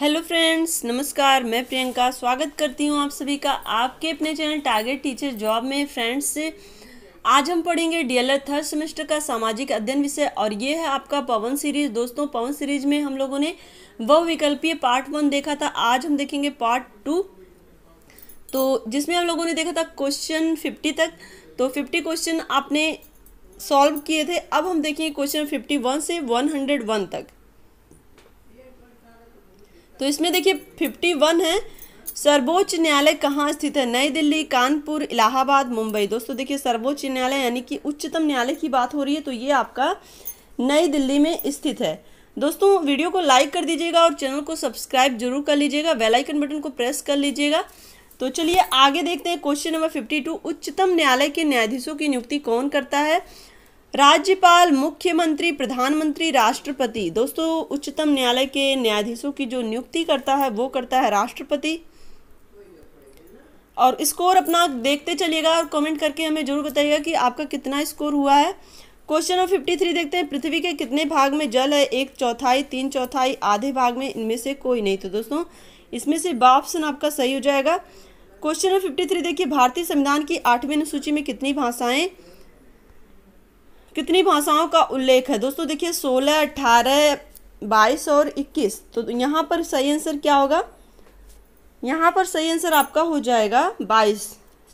hello friends नमस्कार मैं प्रियंका स्वागत करती हूँ आप सभी का आपके अपने चैनल टारगेट टीचर जॉब में फ्रेंड्स आज हम पढ़ेंगे डीएलएड थर्ड सेमेस्टर का सामाजिक अध्ययन विषय और ये है आपका पवन सीरीज दोस्तों पवन सीरीज में हम लोगों ने वह विकल्पीय पार्ट वन देखा था आज हम देखेंगे पार्ट टू तो जिसमें हम लोगों ने देखा था क्वेश्चन फिफ्टी तक तो फिफ्टी क्वेश्चन आपने सॉल्व किए थे अब हम देखेंगे क्वेश्चन फिफ्टी वन से वन हंड्रेड वन तक तो इसमें देखिए फिफ्टी वन है सर्वोच्च न्यायालय कहाँ स्थित है नई दिल्ली कानपुर इलाहाबाद मुंबई दोस्तों देखिए सर्वोच्च न्यायालय यानी कि उच्चतम न्यायालय की बात हो रही है तो ये आपका नई दिल्ली में स्थित है दोस्तों वीडियो को लाइक कर दीजिएगा और चैनल को सब्सक्राइब जरूर कर लीजिएगा बेल आइकन बटन को प्रेस कर लीजिएगा तो चलिए आगे देखते हैं क्वेश्चन नंबर फिफ्टी टू उच्चतम न्यायालय के न्यायाधीशों की नियुक्ति कौन करता है राज्यपाल मुख्यमंत्री प्रधानमंत्री राष्ट्रपति दोस्तों उच्चतम न्यायालय के न्यायाधीशों की जो नियुक्ति करता है वो करता है राष्ट्रपति और स्कोर अपना देखते चलिएगा और कमेंट करके हमें जरूर बताइएगा कि आपका कितना स्कोर हुआ है क्वेश्चन नंबर फिफ्टी थ्री देखते हैं पृथ्वी के कितने भाग में जल है एक चौथाई तीन चौथाई आधे भाग में इनमें से कोई नहीं तो दोस्तों इसमें से बाप्सन आपका सही हो जाएगा क्वेश्चन नंबर फिफ्टी थ्री देखिए भारतीय संविधान की आठवीं अनुसूची में कितनी भाषाएं कितनी भाषाओं का उल्लेख है दोस्तों देखिए सोलह अठारह बाईस और इक्कीस तो यहाँ पर सही आंसर क्या होगा यहाँ पर सही आंसर आपका हो जाएगा बाईस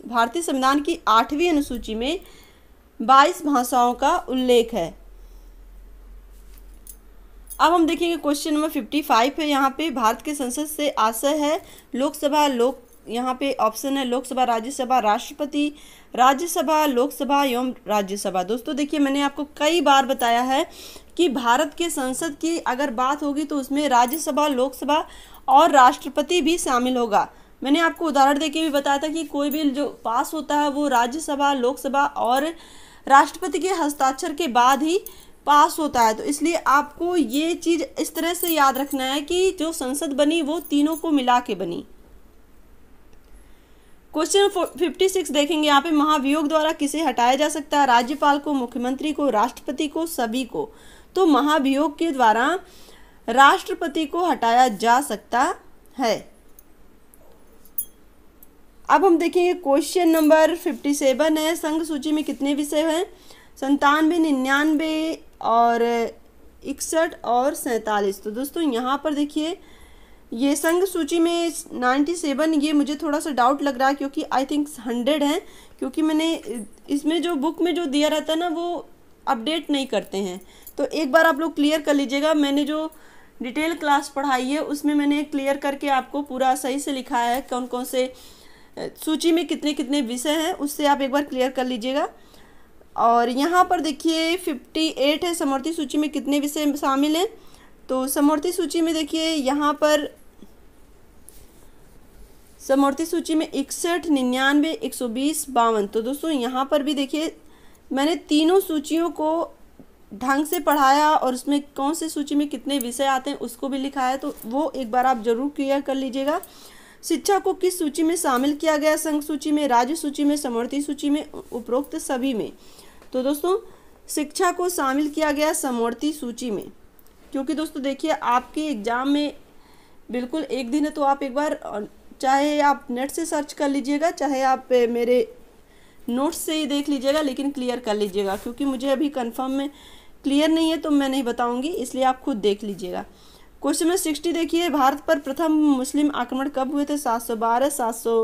भारतीय संविधान की आठवीं अनुसूची में बाईस भाषाओं का उल्लेख है अब हम देखेंगे क्वेश्चन नंबर फिफ्टी फाइव है यहाँ पे भारत के संसद से आशय है लोकसभा लोक यहाँ पे ऑप्शन है लोकसभा राज्यसभा राष्ट्रपति राज्यसभा लोकसभा एवं राज्यसभा दोस्तों देखिए मैंने आपको कई बार बताया है कि भारत के संसद की अगर बात होगी तो उसमें राज्यसभा लोकसभा और राष्ट्रपति भी शामिल होगा मैंने आपको उदाहरण देके भी बताया था कि कोई भी जो पास होता है वो राज्यसभा लोकसभा और राष्ट्रपति के हस्ताक्षर के बाद ही पास होता है तो इसलिए आपको ये चीज़ इस तरह से याद रखना है कि जो संसद बनी वो तीनों को मिला के बनी क्वेश्चन फिफ्टी सिक्स देखेंगे यहाँ पे महाभियोग द्वारा किसे हटाया जा सकता है राज्यपाल को मुख्यमंत्री को राष्ट्रपति को सभी को तो महाभियोग के द्वारा राष्ट्रपति को हटाया जा सकता है अब हम देखेंगे क्वेश्चन नंबर फिफ्टी सेवन है संघ सूची में कितने विषय हैं संतानवे निन्यानवे और इकसठ और सैंतालीस तो दोस्तों यहाँ पर देखिए ये संघ सूची में नाइन्टी सेवन ये मुझे थोड़ा सा डाउट लग रहा है क्योंकि आई थिंक हंड्रेड है क्योंकि मैंने इसमें जो बुक में जो दिया रहता है ना वो अपडेट नहीं करते हैं तो एक बार आप लोग क्लियर कर लीजिएगा मैंने जो डिटेल क्लास पढ़ाई है उसमें मैंने क्लियर करके आपको पूरा सही से लिखा है कौन कौन से सूची में कितने कितने विषय हैं उससे आप एक बार क्लियर कर लीजिएगा और यहाँ पर देखिए 58 है समर्थी सूची में कितने विषय शामिल हैं तो समवर्ती सूची में देखिए यहाँ पर समवर्ती सूची में इकसठ निन्यानवे एक सौ बीस बावन तो दोस्तों यहाँ पर भी देखिए मैंने तीनों सूचियों को ढंग से पढ़ाया और उसमें कौन से सूची में कितने विषय आते हैं उसको भी लिखा है तो वो एक बार आप जरूर क्लियर कर लीजिएगा शिक्षा को किस सूची में शामिल किया गया संघ सूची में राज्य सूची में समवर्ती सूची में उपरोक्त सभी में तो दोस्तों शिक्षा को शामिल किया गया समवर्ती सूची में क्योंकि दोस्तों देखिए आपके एग्ज़ाम में बिल्कुल एक दिन है तो आप एक बार चाहे आप नेट से सर्च कर लीजिएगा चाहे आप मेरे नोट्स से ही देख लीजिएगा लेकिन क्लियर कर लीजिएगा क्योंकि मुझे अभी कंफर्म में क्लियर नहीं है तो मैं नहीं बताऊंगी इसलिए आप खुद देख लीजिएगा क्वेश्चन नंबर सिक्सटी देखिए भारत पर प्रथम मुस्लिम आक्रमण कब हुए थे सात सौ बारह सात सौ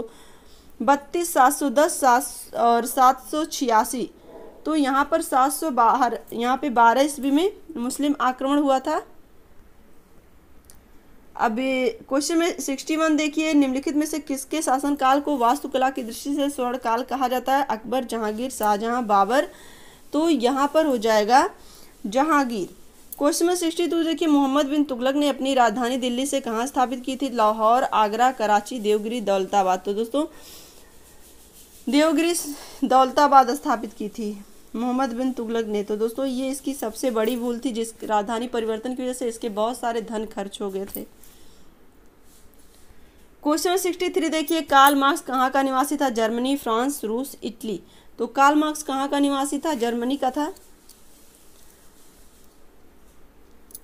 बत्तीस सात सौ दस सात और सात सौ छियासी तो यहाँ पर सात सौ बाहर यहाँ पे बारह ईस्वी में मुस्लिम आक्रमण हुआ था अब क्वेश्चन में सिक्सटी वन देखिए निम्नलिखित में से किसके शासनकाल को वास्तुकला की दृष्टि से स्वर्ण काल कहा जाता है अकबर जहांगीर शाहजहां बाबर तो यहाँ पर हो जाएगा जहांगीर क्वेश्चन में सिक्सटी टू देखिए मोहम्मद बिन तुगलक ने अपनी राजधानी दिल्ली से कहाँ स्थापित की थी लाहौर आगरा कराची देवगिरी दौलताबाद तो दोस्तों देवगिरी दौलताबाद स्थापित की थी मोहम्मद बिन तुगलक ने तो दोस्तों ये इसकी सबसे बड़ी भूल थी जिस राजधानी परिवर्तन की वजह से इसके बहुत सारे धन खर्च हो गए थे क्वेश्चन सिक्सटी थ्री देखिए कार्ल मार्क्स कहाँ का निवासी था जर्मनी फ्रांस रूस इटली तो कार्ल मार्क्स कहाँ का निवासी था जर्मनी का था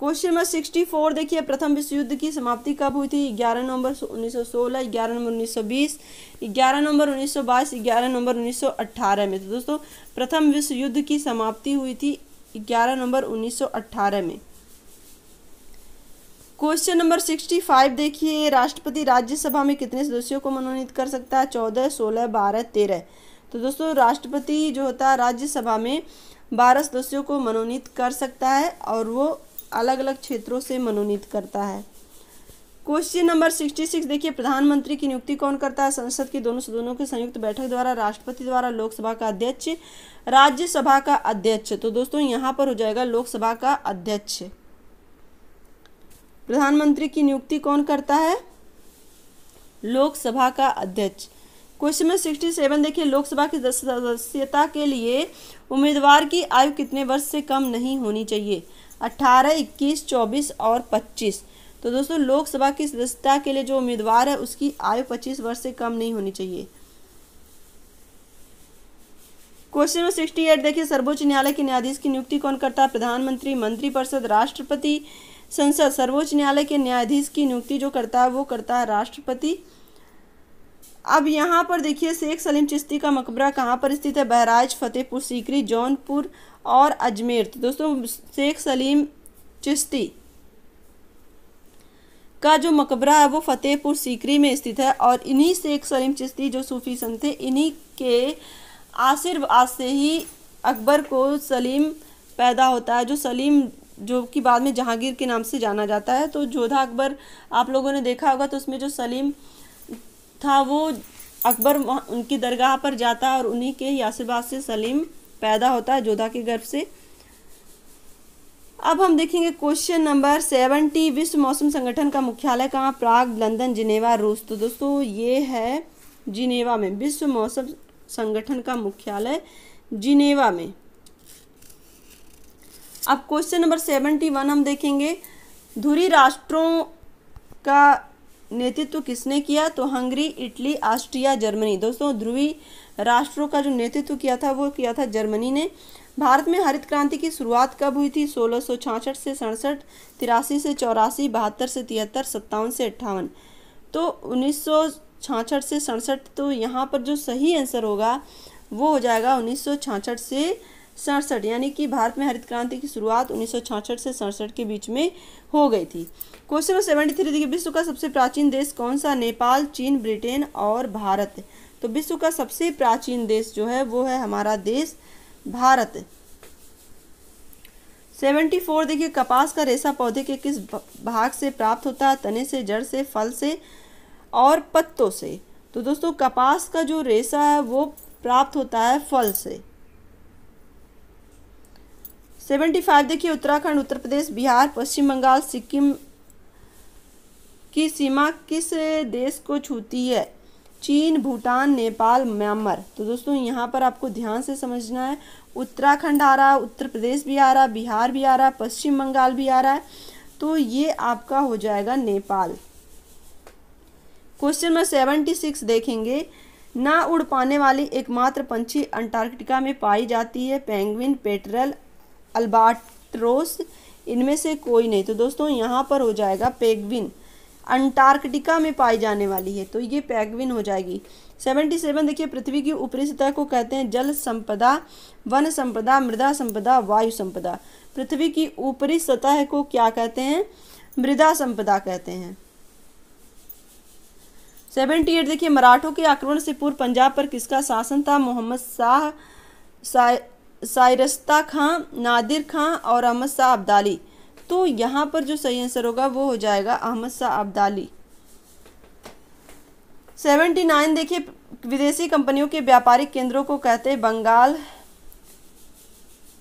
क्वेश्चन नंबर सिक्सटी फोर देखिए प्रथम विश्व युद्ध की समाप्ति कब हुई थी ग्यारह नवंबर उन्नीस सौ सोलह ग्यारह नवंबर उन्नीस सौ बीस ग्यारह नवंबर उन्नीस सौ बाईस ग्यारह नवंबर उन्नीस सौ अट्ठारह में तो दोस्तों प्रथम विश्व युद्ध की समाप्ति हुई थी ग्यारह नवंबर उन्नीस सौ अट्ठारह में क्वेश्चन नंबर सिक्सटी फाइव देखिए राष्ट्रपति राज्यसभा में कितने सदस्यों को मनोनीत कर सकता है चौदह सोलह बारह तेरह तो दोस्तों राष्ट्रपति जो होता है राज्यसभा में बारह सदस्यों को मनोनीत कर सकता है और वो अलग अलग क्षेत्रों से मनोनीत करता है क्वेश्चन नंबर सिक्सटी सिक्स देखिए प्रधानमंत्री की नियुक्ति कौन करता है संसद के दोनों सदनों के संयुक्त बैठक द्वारा राष्ट्रपति द्वारा लोकसभा का अध्यक्ष राज्यसभा का अध्यक्ष तो दोस्तों यहाँ पर हो जाएगा लोकसभा का अध्यक्ष प्रधानमंत्री की नियुक्ति कौन करता है लोकसभा का अध्यक्ष क्वेश्चन में सिक्सटी सेवन देखिए लोकसभा की सदस्यता के लिए उम्मीदवार की आयु कितने वर्ष से कम नहीं होनी चाहिए अट्ठारह इक्कीस चौबीस और पच्चीस तो दोस्तों लोकसभा की सदस्यता के लिए जो उम्मीदवार है उसकी आयु पच्चीस वर्ष से कम नहीं होनी चाहिए क्वेश्चन नंबर सिक्सटी एट देखिए सर्वोच्च न्यायालय के न्यायाधीश की नियुक्ति कौन करता है प्रधानमंत्री मंत्रिपरिषद राष्ट्रपति संसद सर्वोच्च न्यायालय के न्यायाधीश की नियुक्ति जो करता है वो करता है राष्ट्रपति अब यहाँ पर देखिए शेख सलीम चिश्ती का मकबरा कहाँ पर स्थित है बहराइच फतेहपुर सीकरी जौनपुर और अजमेर तो दोस्तों शेख सलीम चिश्ती का जो मकबरा है वो फतेहपुर सीकरी में स्थित है और इन्हीं शेख सलीम चिश्ती जो सूफी संत थे इन्हीं के आशीर्वाद से ही अकबर को सलीम पैदा होता है जो सलीम जो कि बाद में जहांगीर के नाम से जाना जाता है तो जोधा अकबर आप लोगों ने देखा होगा तो उसमें जो सलीम था वो अकबर उनकी दरगाह पर जाता और उन्हीं के यासिबा से सलीम पैदा होता है जोधा के गर्भ से अब हम देखेंगे क्वेश्चन नंबर सेवेंटी विश्व मौसम संगठन का मुख्यालय कहाँ प्राग लंदन जिनेवा रूस तो दोस्तों ये है जिनेवा में विश्व मौसम संगठन का मुख्यालय जिनेवा में अब क्वेश्चन नंबर सेवेंटी वन हम देखेंगे धुरी राष्ट्रों का नेतृत्व किसने किया तो हंगरी इटली ऑस्ट्रिया जर्मनी दोस्तों ध्रुवी राष्ट्रों का जो नेतृत्व किया था वो किया था जर्मनी ने भारत में हरित क्रांति की शुरुआत कब हुई थी सोलह से सड़सठ तिरासी से चौरासी बहत्तर से तिहत्तर सत्तावन से अट्ठावन तो उन्नीस से सड़सठ तो यहाँ पर जो सही आंसर होगा वो हो जाएगा उन्नीस से सड़सठ यानी कि भारत में हरित क्रांति की शुरुआत उन्नीस से सड़सठ के बीच में हो गई थी क्वेश्चन नंबर सेवेंटी थ्री देखिए विश्व का सबसे प्राचीन देश कौन सा नेपाल चीन ब्रिटेन और भारत तो विश्व का सबसे प्राचीन देश जो है वो है हमारा देश भारत सेवेंटी फोर देखिए कपास का रेशा पौधे के किस भाग से प्राप्त होता है तने से जड़ से फल से और पत्तों से तो दोस्तों कपास का जो रेशा है वो प्राप्त होता है फल से सेवेंटी फाइव देखिए उत्तराखंड उत्तर प्रदेश बिहार पश्चिम बंगाल सिक्किम की सीमा किस देश को छूती है चीन भूटान नेपाल म्यांमार तो दोस्तों यहाँ पर आपको ध्यान से समझना है उत्तराखंड आ रहा उत्तर प्रदेश भी आ रहा बिहार भी आ रहा पश्चिम बंगाल भी आ रहा है तो ये आपका हो जाएगा Nepal question number seventy six देखेंगे ना उड़ पाने वाली एकमात्र पंछी अंटार्कटिका में पाई जाती है पेंगुइन पेटरल अल्बाट्रोस इनमें से कोई नहीं तो दोस्तों यहाँ पर हो जाएगा पेगविन अंटार्कटिका में पाई जाने वाली है तो ये पैगविन हो जाएगी सेवेंटी सेवन देखिए पृथ्वी की ऊपरी सतह को कहते हैं जल संपदा वन संपदा मृदा संपदा वायु संपदा पृथ्वी की ऊपरी सतह को क्या कहते हैं मृदा संपदा कहते हैं सेवेंटी एट देखिए मराठों के आक्रमण से पूर्व पंजाब पर किसका शासन था मोहम्मद शाह सायरस्ता खां नादिर खां और अहमद शाह अब्दाली तो यहाँ पर जो सही आंसर होगा वो हो जाएगा अहमद शाह अब्दाली सेवेंटी नाइन देखिए विदेशी कंपनियों के व्यापारिक केंद्रों को कहते हैं बंगाल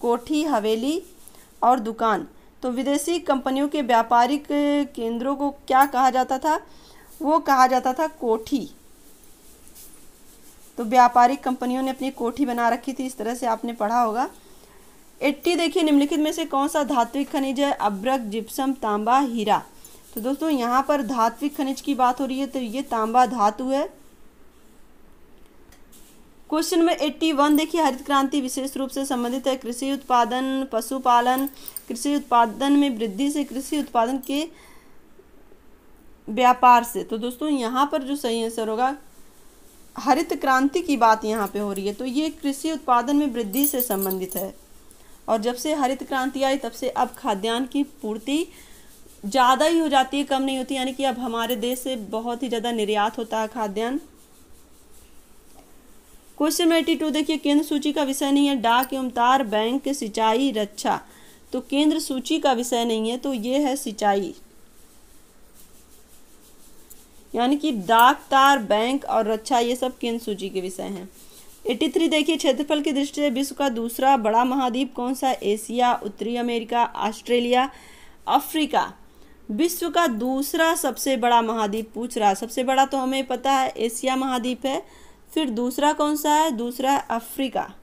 कोठी हवेली और दुकान तो विदेशी कंपनियों के व्यापारिक केंद्रों को क्या कहा जाता था वो कहा जाता था कोठी तो व्यापारिक कंपनियों ने अपनी कोठी बना रखी थी इस तरह से आपने पढ़ा होगा एट्टी देखिए निम्नलिखित में से कौन सा धात्विक खनिज है अब्रक जिप्सम तांबा हीरा तो दोस्तों यहाँ पर धात्विक खनिज की बात हो रही है तो ये तांबा धातु है क्वेश्चन नंबर एट्टी वन देखिए हरित क्रांति विशेष रूप से संबंधित है कृषि उत्पादन पशुपालन कृषि उत्पादन में वृद्धि से कृषि उत्पादन के व्यापार से तो दोस्तों यहाँ पर जो सही आंसर होगा हरित क्रांति की बात यहाँ पे हो रही है तो ये कृषि उत्पादन में वृद्धि से संबंधित है और जब से हरित क्रांति आई तब से अब खाद्यान्न की पूर्ति ज़्यादा ही हो जाती है कम नहीं होती यानी कि अब हमारे देश से बहुत ही ज़्यादा निर्यात होता है खाद्यान्न क्वेश्चन नंबर एटी टू देखिए केंद्र सूची का विषय नहीं है डाक एवं तार बैंक सिंचाई रक्षा तो केंद्र सूची का विषय नहीं है तो ये है सिंचाई यानी कि डाक तार बैंक और रक्षा ये सब किन सूची के विषय हैं 83 देखिए क्षेत्रफल की दृष्टि से विश्व का दूसरा बड़ा महाद्वीप कौन सा एशिया उत्तरी अमेरिका ऑस्ट्रेलिया अफ्रीका विश्व का दूसरा सबसे बड़ा महाद्वीप पूछ रहा सबसे बड़ा तो हमें पता है एशिया महाद्वीप है फिर दूसरा कौन सा है दूसरा है अफ्रीका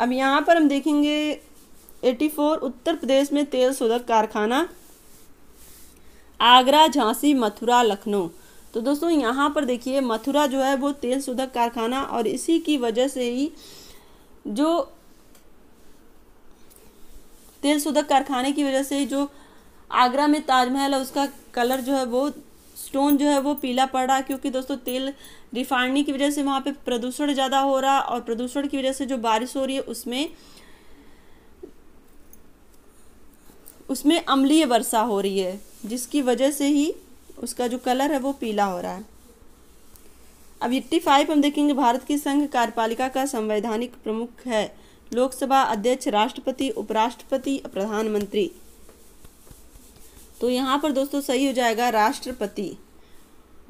अब यहाँ पर हम देखेंगे 84 उत्तर प्रदेश में तेल शोधक कारखाना आगरा झांसी मथुरा लखनऊ तो दोस्तों यहाँ पर देखिए मथुरा जो है वो तेल शोधक कारखाना और इसी की वजह से ही जो तेल शोधक कारखाने की वजह से जो आगरा में ताजमहल है उसका कलर जो है वो स्टोन जो है वो पीला पड़ रहा क्योंकि दोस्तों तेल रिफाइनरी की वजह से वहाँ पे प्रदूषण ज़्यादा हो रहा और प्रदूषण की वजह से जो बारिश हो रही है उसमें उसमें अम्लीय वर्षा हो रही है जिसकी वजह से ही उसका जो कलर है वो पीला हो रहा है अब एट्टी फाइव हम देखेंगे भारत की संघ कार्यपालिका का संवैधानिक प्रमुख है लोकसभा अध्यक्ष राष्ट्रपति उपराष्ट्रपति प्रधानमंत्री तो यहाँ पर दोस्तों सही हो जाएगा राष्ट्रपति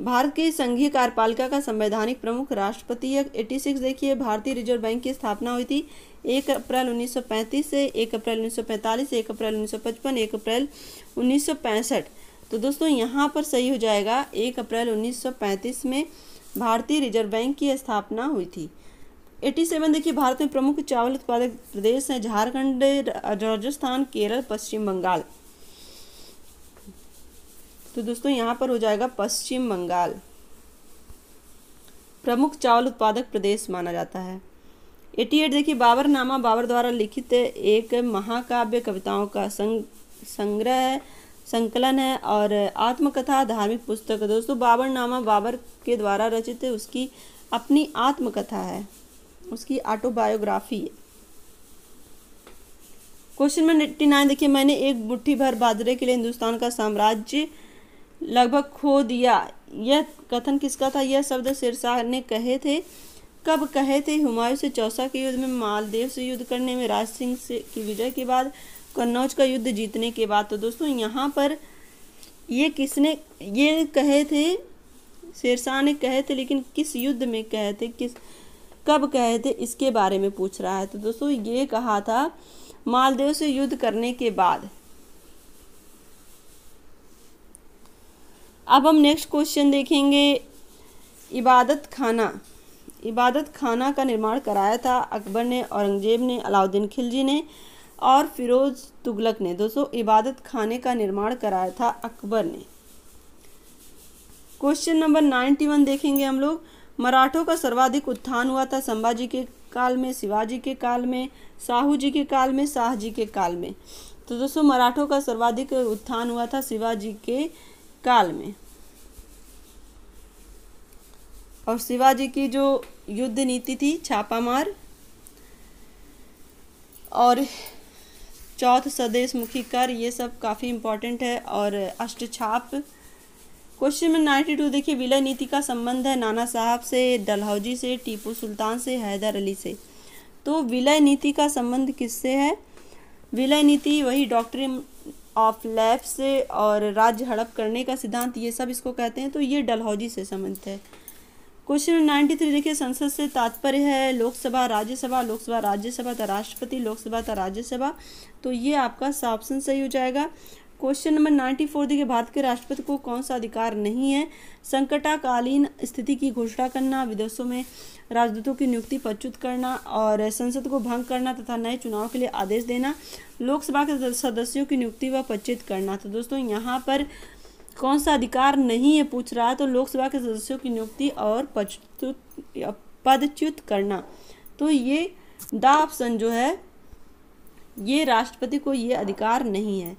भारत की संघीय कार्यपालिका का संवैधानिक प्रमुख राष्ट्रपति है एटी सिक्स देखिए भारतीय रिजर्व बैंक की स्थापना हुई थी एक अप्रैल 1935 से एक अप्रैल 1945 एक अप्रैल 1955 एक अप्रैल उन्नीस तो दोस्तों यहाँ पर सही हो जाएगा एक अप्रैल 1935 में भारतीय रिजर्व बैंक की स्थापना हुई थी 87 देखिए भारत में प्रमुख चावल उत्पादक प्रदेश हैं झारखंड राजस्थान केरल पश्चिम बंगाल तो दोस्तों यहाँ पर हो जाएगा पश्चिम बंगाल प्रमुख चावल उत्पादक प्रदेश माना जाता है एटी एट देखिए बाबरनामा बाबर द्वारा लिखित एक महाकाव्य कविताओं का संग संग्रह है संकलन है और आत्मकथा धार्मिक पुस्तक दोस्तों दोस्तों बाबरनामा बाबर के द्वारा रचित उसकी अपनी आत्मकथा है उसकी ऑटोबायोग्राफी है क्वेश्चन नंबर नाइन देखिए मैंने एक मुट्ठी भर बाजरे के लिए हिंदुस्तान का साम्राज्य लगभग खो दिया यह कथन किसका था यह शब्द शेरशाह ने कहे थे कब कहे थे हुमायूं से चौसा के युद्ध में मालदेव से युद्ध करने में राज सिंह से की विजय के बाद कन्नौज का युद्ध जीतने के बाद तो दोस्तों यहाँ पर ये किसने ये कहे थे शेरशाह ने कहे थे लेकिन किस युद्ध में कहे थे किस कब कहे थे इसके बारे में पूछ रहा है तो दोस्तों ये कहा था मालदेव से युद्ध करने के बाद अब हम नेक्स्ट क्वेश्चन देखेंगे इबादत खाना इबादत खाना का निर्माण कराया था अकबर ने औरंगजेब ने अलाउद्दीन खिलजी ने और फिरोज़ तुगलक ने दोस्तों इबादत खाने का निर्माण कराया था अकबर ने क्वेश्चन नंबर नाइन्टी वन देखेंगे हम लोग मराठों का सर्वाधिक उत्थान हुआ था संभाजी के काल में शिवाजी के काल में साहू जी के काल में शाहजी के काल में तो दोस्तों मराठों का सर्वाधिक उत्थान हुआ था शिवाजी के काल में और शिवाजी की जो युद्ध नीति थी छापामार और चौथ स्वदेश मुखी कर ये सब काफ़ी इम्पॉर्टेंट है और अष्ट छाप क्वेश्चन नंबर नाइन्टी टू देखिए विलय नीति का संबंध है नाना साहब से डलहौजी से टीपू सुल्तान से हैदर अली से तो विलय नीति का संबंध किससे है विलय नीति वही डॉक्टर ऑफ लैप्स और राज्य हड़प करने का सिद्धांत ये सब इसको कहते हैं तो ये डलहौजी से संबंधित है क्वेश्चन नाइन्टी थ्री देखिए संसद से तात्पर्य है लोकसभा राज्यसभा लोकसभा राज्यसभा था तो राष्ट्रपति लोकसभा था तो राज्यसभा तो ये आपका सा ऑप्शन सही हो जाएगा क्वेश्चन नंबर नाइन्टी फोर देखिए भारत के राष्ट्रपति को कौन सा अधिकार नहीं है संकटाकालीन स्थिति की घोषणा करना विदेशों में राजदूतों की नियुक्ति प्रच्युत करना और संसद को भंग करना तथा नए चुनाव के लिए आदेश देना लोकसभा के सदस्यों की नियुक्ति व पचित करना तो दोस्तों यहाँ पर कौन सा अधिकार नहीं है पूछ रहा है तो लोकसभा के सदस्यों की नियुक्ति और पदच्युत करना तो ये दा ऑप्शन जो है ये राष्ट्रपति को ये अधिकार नहीं है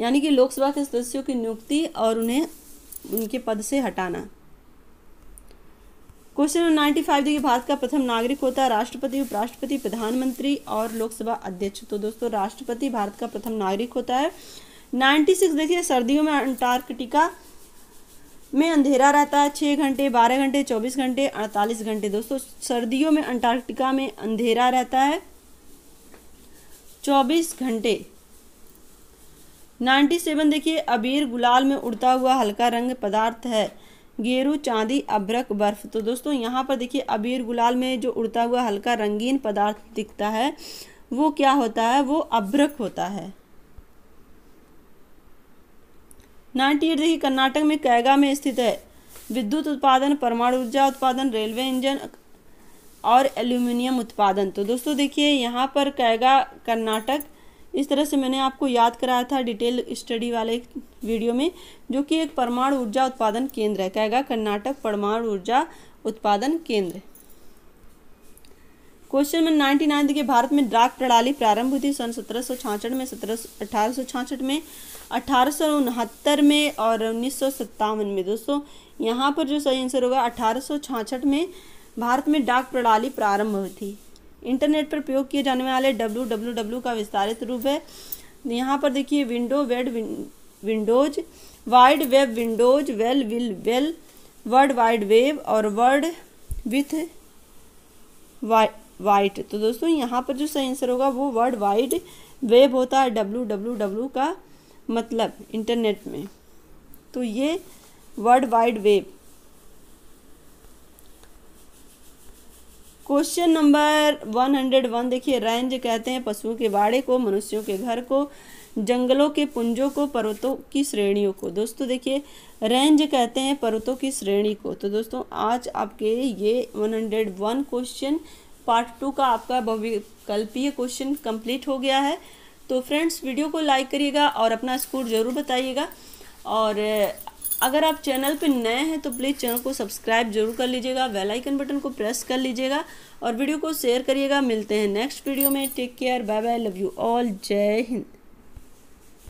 यानी कि लोकसभा के सदस्यों की नियुक्ति और उन्हें उनके पद से हटाना क्वेश्चन नंबर नाइन्टी फाइव देखिए भारत का प्रथम नागरिक होता है राष्ट्रपति उपराष्ट्रपति प्रधानमंत्री और लोकसभा अध्यक्ष तो दोस्तों राष्ट्रपति भारत का प्रथम नागरिक होता है नाइन्टी सिक्स देखिए सर्दियों में अंटार्कटिका में अंधेरा रहता है छः घंटे बारह घंटे चौबीस घंटे अड़तालीस घंटे दोस्तों सर्दियों में अंटार्कटिका में अंधेरा रहता है चौबीस घंटे नाइन्टी सेवन देखिए अबीर गुलाल में उड़ता हुआ हल्का रंग पदार्थ है गेरू चांदी अभ्रक बर्फ तो दोस्तों यहाँ पर देखिए अबीर गुलाल में जो उड़ता हुआ हल्का रंगीन पदार्थ दिखता है वो क्या होता है वो अभ्रक होता है नाइन्टी एट देखिए कर्नाटक में कैगा में स्थित है विद्युत उत्पादन परमाणु ऊर्जा उत्पादन रेलवे इंजन और एल्यूमिनियम उत्पादन तो दोस्तों देखिए यहाँ पर कैगा कर्नाटक इस तरह से मैंने आपको याद कराया था डिटेल स्टडी वाले वीडियो में जो कि एक परमाणु ऊर्जा उत्पादन केंद्र है कहेगा कर्नाटक परमाणु ऊर्जा उत्पादन केंद्र क्वेश्चन नंबर नाइन्टी नाइन देखिए भारत में डाक प्रणाली प्रारंभ हुई थी सन सत्रह में सत्रह अठारह में अठारह में और उन्नीस में दोस्तों यहाँ पर जो सही आंसर होगा अठारह में भारत में डाक प्रणाली प्रारंभ हुई थी इंटरनेट पर प्रयोग किए जाने वाले डब्ल्यू का विस्तारित रूप है यहाँ पर देखिए window wed windows wide web windows well will well word wide web और वर्ड विथ वाइट तो दोस्तों यहाँ पर जो सही आंसर होगा वो वर्ड वाइड वेब होता है डब्ल्यू डब्लू डब्ल्यू का मतलब इंटरनेट में तो ये world wide web question number 101 देखिए रेंज कहते हैं पशुओं के बाड़े को मनुष्यों के घर को जंगलों के पुंजों को पर्वतों की श्रेणियों को दोस्तों देखिए रेंज कहते हैं पर्वतों की श्रेणी को तो दोस्तों आज आपके ये 101 क्वेश्चन पार्ट टू का आपका बहुविकल्पीय क्वेश्चन कंप्लीट हो गया है तो फ्रेंड्स वीडियो को लाइक करिएगा और अपना स्कोर ज़रूर बताइएगा और अगर आप चैनल पर नए हैं तो प्लीज़ चैनल को सब्सक्राइब जरूर कर लीजिएगा वेल आइकन बटन को प्रेस कर लीजिएगा और वीडियो को शेयर करिएगा मिलते हैं नेक्स्ट वीडियो में take care bye bye love you all जय हिंद